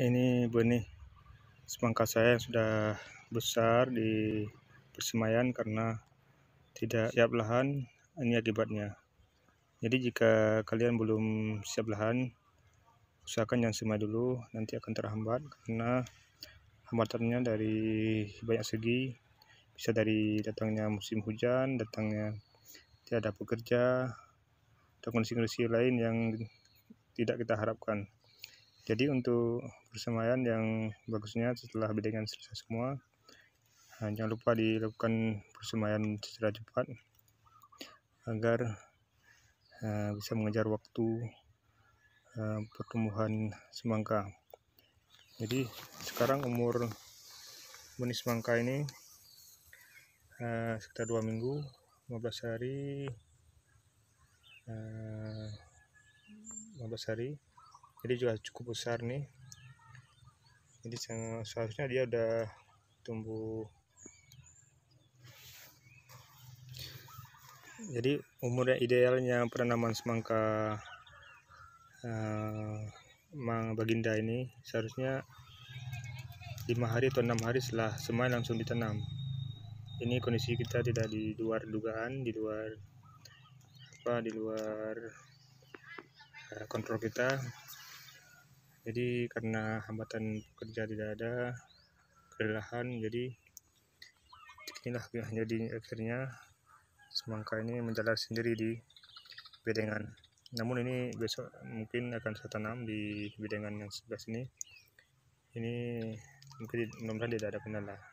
ini benih semangka saya sudah besar di persemaian karena tidak siap lahan ini akibatnya jadi jika kalian belum siap lahan usahakan yang semai dulu nanti akan terhambat karena hambatannya dari banyak segi bisa dari datangnya musim hujan datangnya tidak ada pekerja atau kondisi-kondisi lain yang tidak kita harapkan jadi untuk persemaian yang bagusnya setelah bedengan selesai semua nah, jangan lupa dilakukan persemaian secara cepat agar uh, bisa mengejar waktu uh, pertumbuhan semangka jadi sekarang umur benih semangka ini uh, sekitar dua minggu 15 hari uh, 15 hari jadi juga cukup besar nih jadi seharusnya dia udah tumbuh jadi umurnya idealnya penanaman semangka uh, mang baginda ini seharusnya lima hari atau enam hari setelah semai langsung ditanam ini kondisi kita tidak di luar dugaan di luar apa di luar uh, kontrol kita jadi karena hambatan kerja tidak ada kelelahan jadi inilah jadi akhirnya semangka ini menjalar sendiri di bedengan namun ini besok mungkin akan saya tanam di bedengan yang sebelah sini ini mungkin mudah tidak ada kendala